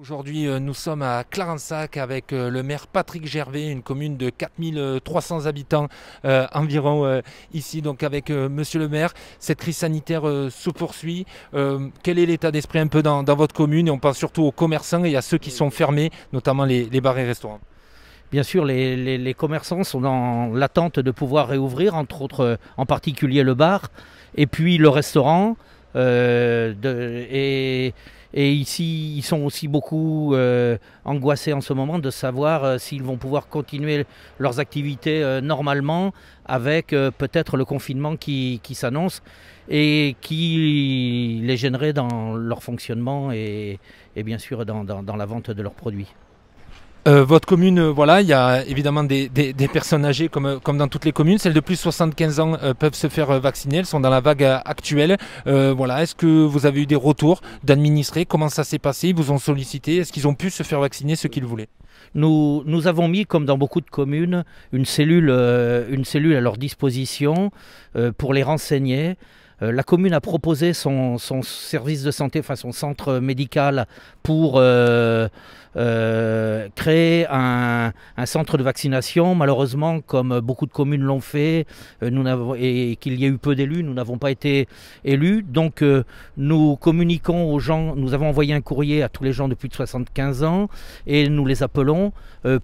Aujourd'hui, euh, nous sommes à Clarensac avec euh, le maire Patrick Gervais, une commune de 4300 habitants euh, environ ici, donc avec monsieur le maire. Cette crise sanitaire se poursuit. quel est l'état d'esprit un peu dans, votre commune On pense surtout aux commerçants et à ceux qui sont fermés, notamment les, bars et restaurants. Bien sûr, les, commerçants sont dans l'attente de pouvoir réouvrir, entre autres, en particulier le bar et puis le restaurant. et et ici, ils sont aussi beaucoup euh, angoissés en ce moment de savoir euh, s'ils vont pouvoir continuer leurs activités euh, normalement avec peut-être le confinement qui, s'annonce et qui les gênerait dans leur fonctionnement et, bien sûr dans la vente de leurs produits. Euh, votre commune, euh, voilà, il y a évidemment des, personnes âgées comme, euh, comme dans toutes les communes. Celles de plus de 75 ans peuvent se faire vacciner. Elles sont dans la vague actuelle. voilà, est-ce que vous avez eu des retours d'administrés Comment ça s'est passé Ils vous ont sollicité Est-ce qu'ils ont pu se faire vacciner ce qu'ils voulaient nous, nous, avons mis, comme dans beaucoup de communes, une cellule, une cellule à leur disposition pour les renseigner. Euh, la commune a proposé son, service de santé, enfin son centre médical pour euh, euh, créer un, centre de vaccination. Malheureusement, comme beaucoup de communes l'ont fait, nous et, qu'il y a eu peu d'élus, nous n'avons pas été élus. Donc nous communiquons aux gens, nous avons envoyé un courrier à tous les gens de plus de 75 ans et nous les appelons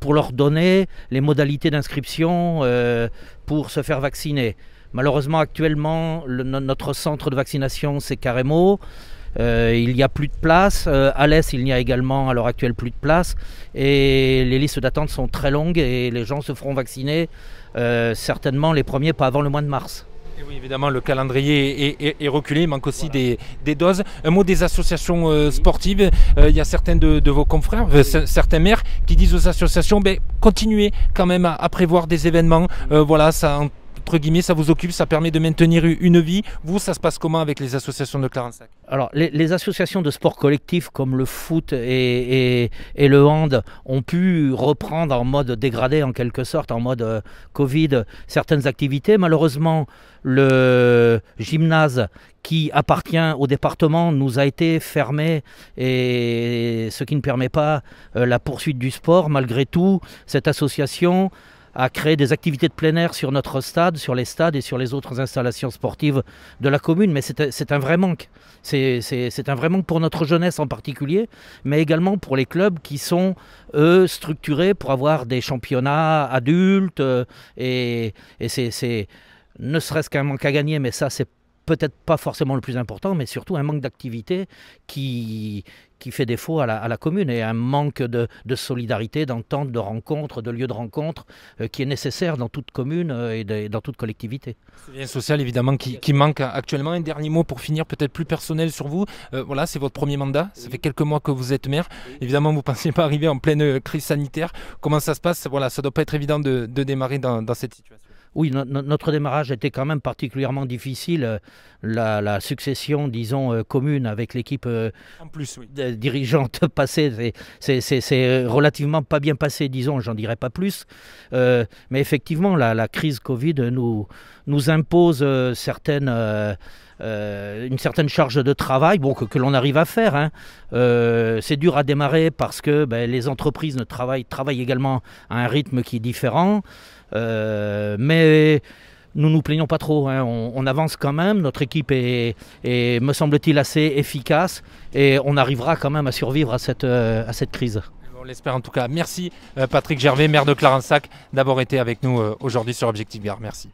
pour leur donner les modalités d'inscription pour se faire vacciner. Malheureusement, actuellement, notre centre de vaccination, c'est Caremo. Euh, il n'y a plus de place. Euh, à l'Est, il n'y a également à l'heure actuelle plus de place. Et les listes d'attente sont très longues et les gens se feront vacciner euh, certainement les premiers pas avant le mois de mars. Et oui, évidemment, le calendrier est, reculé, il manque aussi des, doses. Un mot des associations sportives. il y a certains de, vos confrères, certains maires, qui disent aux associations ben, continuez quand même à, prévoir des événements. voilà, ça entre guillemets, ça vous occupe, ça permet de maintenir une vie. Vous, ça se passe comment avec les associations de Clarence Alors, les, associations de sport collectif comme le foot et, le hand ont pu reprendre en mode dégradé, en quelque sorte, en mode euh, Covid, certaines activités. Malheureusement, le gymnase qui appartient au département nous a été fermé et ce qui ne permet pas euh, la poursuite du sport. Malgré tout, cette association à créer des activités de plein air sur notre stade, sur les stades et sur les autres installations sportives de la commune. Mais c'est un vrai manque. C'est un vrai manque pour notre jeunesse en particulier, mais également pour les clubs qui sont, eux, structurés pour avoir des championnats adultes. Euh, et, et c'est ne serait-ce qu'un manque à gagner, mais ça, c'est peut-être pas forcément le plus important, mais surtout un manque d'activité qui, qui fait défaut à la, commune et un manque de, de solidarité, d'entente, de rencontres, de lieux de rencontre euh, qui est nécessaire dans toute commune euh, et, dans toute collectivité. Un social évidemment qui, manque actuellement. Un dernier mot pour finir, peut-être plus personnel sur vous. Euh, voilà, c'est votre premier mandat, ça fait quelques mois que vous êtes maire. Évidemment, vous ne pensiez pas arriver en pleine crise sanitaire. Comment ça se passe Voilà, ça ne doit pas être évident de, démarrer dans cette situation oui, notre démarrage était quand même particulièrement difficile. Euh, la, succession, disons, euh, commune avec l'équipe euh, dirigeante passée, c'est relativement pas bien passé, disons, j'en dirais pas plus. mais effectivement, la, crise Covid nous, nous impose certaines... Euh, une certaine charge de travail bon, que, l'on arrive à faire. Hein. Euh, c'est dur à démarrer parce que ben, les entreprises ne travaillent, travaillent également à un rythme qui est différent. Euh, mais nous nous plaignons pas trop. Hein. On, avance quand même. Notre équipe est, me semble-t-il, assez efficace et on arrivera quand même à survivre à cette, à cette crise. On l'espère en tout cas. Merci Patrick Gervais, maire de Clarensac, d'avoir été avec nous aujourd'hui sur Objectif Gare. Merci.